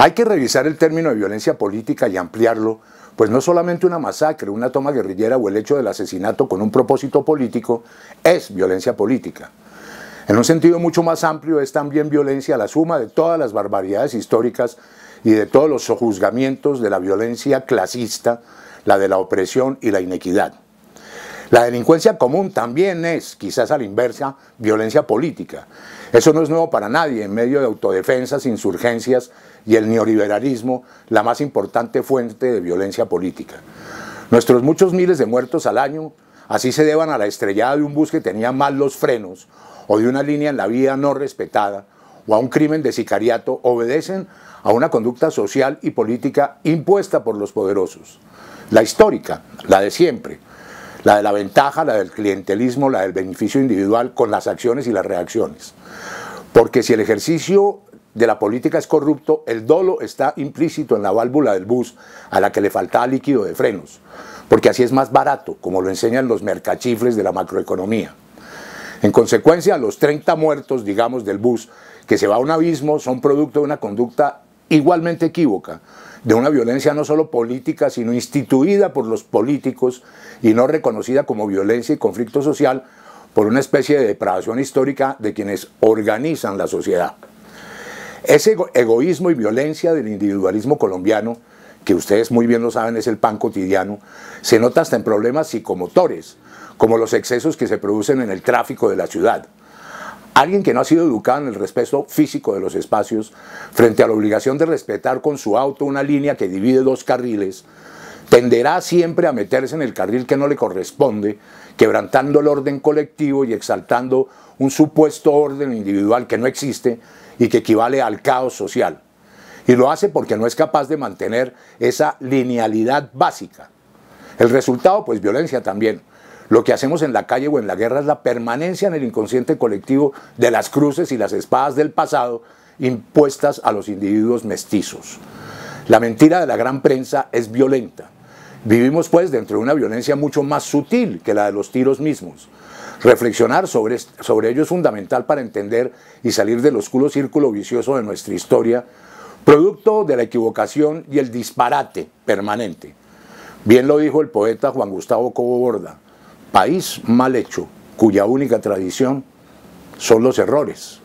Hay que revisar el término de violencia política y ampliarlo, pues no solamente una masacre, una toma guerrillera o el hecho del asesinato con un propósito político es violencia política. En un sentido mucho más amplio es también violencia la suma de todas las barbaridades históricas y de todos los sojuzgamientos de la violencia clasista, la de la opresión y la inequidad. La delincuencia común también es, quizás a la inversa, violencia política. Eso no es nuevo para nadie. En medio de autodefensas, insurgencias y el neoliberalismo, la más importante fuente de violencia política. Nuestros muchos miles de muertos al año así se deban a la estrellada de un bus que tenía mal los frenos o de una línea en la vía no respetada o a un crimen de sicariato obedecen a una conducta social y política impuesta por los poderosos. La histórica, la de siempre, la de la ventaja, la del clientelismo, la del beneficio individual con las acciones y las reacciones. Porque si el ejercicio de la política es corrupto, el dolo está implícito en la válvula del bus a la que le faltaba líquido de frenos, porque así es más barato, como lo enseñan los mercachifles de la macroeconomía. En consecuencia, los 30 muertos, digamos, del bus que se va a un abismo son producto de una conducta igualmente equívoca, de una violencia no solo política, sino instituida por los políticos y no reconocida como violencia y conflicto social por una especie de depravación histórica de quienes organizan la sociedad. Ese egoísmo y violencia del individualismo colombiano, que ustedes muy bien lo saben es el pan cotidiano, se nota hasta en problemas psicomotores, como los excesos que se producen en el tráfico de la ciudad. Alguien que no ha sido educado en el respeto físico de los espacios, frente a la obligación de respetar con su auto una línea que divide dos carriles, tenderá siempre a meterse en el carril que no le corresponde, quebrantando el orden colectivo y exaltando un supuesto orden individual que no existe y que equivale al caos social. Y lo hace porque no es capaz de mantener esa linealidad básica. El resultado, pues violencia también. Lo que hacemos en la calle o en la guerra es la permanencia en el inconsciente colectivo de las cruces y las espadas del pasado impuestas a los individuos mestizos. La mentira de la gran prensa es violenta. Vivimos pues dentro de una violencia mucho más sutil que la de los tiros mismos. Reflexionar sobre, sobre ello es fundamental para entender y salir del oscuro círculo vicioso de nuestra historia, producto de la equivocación y el disparate permanente. Bien lo dijo el poeta Juan Gustavo Cobo Borda país mal hecho, cuya única tradición son los errores.